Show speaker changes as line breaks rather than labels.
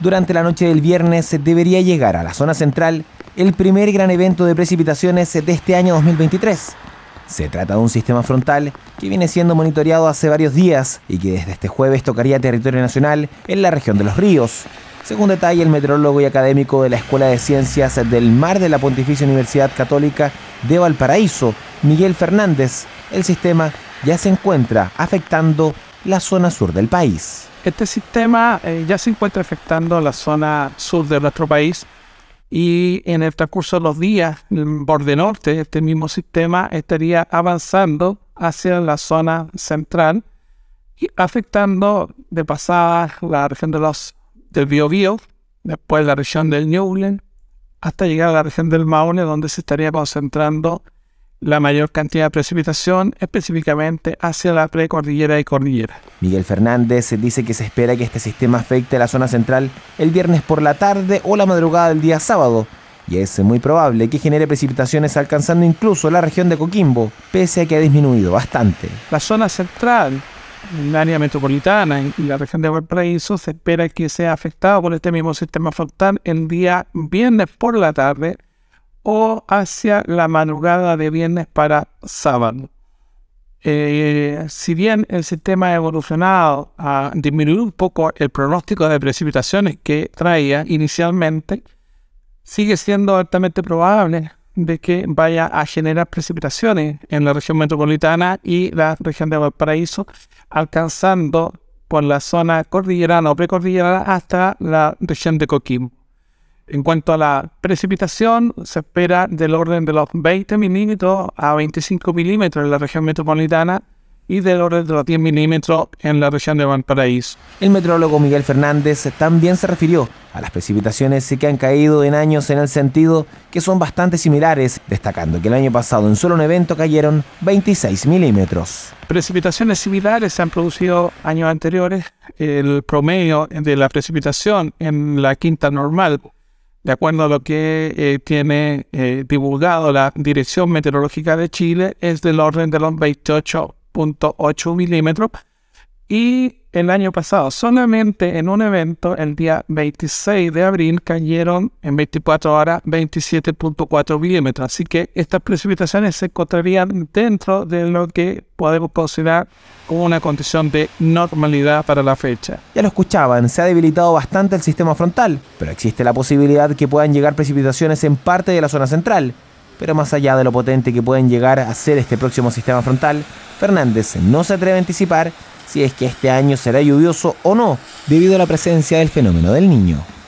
Durante la noche del viernes debería llegar a la zona central el primer gran evento de precipitaciones de este año 2023. Se trata de un sistema frontal que viene siendo monitoreado hace varios días y que desde este jueves tocaría territorio nacional en la región de los ríos. Según detalle el meteorólogo y académico de la Escuela de Ciencias del Mar de la Pontificia Universidad Católica de Valparaíso, Miguel Fernández, el sistema ya se encuentra afectando la zona sur del país.
Este sistema eh, ya se encuentra afectando la zona sur de nuestro país y en el transcurso de los días, en el borde norte, este mismo sistema estaría avanzando hacia la zona central y afectando de pasada la región de los, del Biobío, después la región del Newland, hasta llegar a la región del Maule, donde se estaría concentrando la mayor cantidad de precipitación, específicamente hacia la precordillera y cordillera.
Miguel Fernández eh, dice que se espera que este sistema afecte la zona central el viernes por la tarde o la madrugada del día sábado, y es muy probable que genere precipitaciones alcanzando incluso la región de Coquimbo, pese a que ha disminuido bastante.
La zona central, el área metropolitana y la región de Valparaíso se espera que sea afectado por este mismo sistema frontal el día viernes por la tarde o hacia la madrugada de viernes para sábado. Eh, si bien el sistema ha evolucionado a disminuir un poco el pronóstico de precipitaciones que traía inicialmente, sigue siendo altamente probable de que vaya a generar precipitaciones en la región metropolitana y la región de Valparaíso, alcanzando por la zona cordillerana o precordillerana hasta la región de Coquimbo. En cuanto a la precipitación, se espera del orden de los 20 milímetros a 25 milímetros en la región metropolitana y del orden de los 10 milímetros en la región de Valparaíso. El meteorólogo Miguel Fernández
también se refirió a las precipitaciones que han caído en años en el sentido que son bastante similares, destacando que el año pasado en solo un evento cayeron 26 milímetros.
Precipitaciones similares se han producido años anteriores. El promedio de la precipitación en la quinta normal de acuerdo a lo que eh, tiene eh, divulgado la Dirección Meteorológica de Chile, es del orden de los 28.8 milímetros y el año pasado, solamente en un evento, el día 26 de abril, cayeron en 24 horas 27.4 milímetros. Así que estas precipitaciones se encontrarían dentro de lo que podemos considerar como una condición de normalidad para la fecha.
Ya lo escuchaban, se ha debilitado bastante el sistema frontal, pero existe la posibilidad que puedan llegar precipitaciones en parte de la zona central pero más allá de lo potente que pueden llegar a ser este próximo sistema frontal, Fernández no se atreve a anticipar si es que este año será lluvioso o no, debido a la presencia del fenómeno del niño.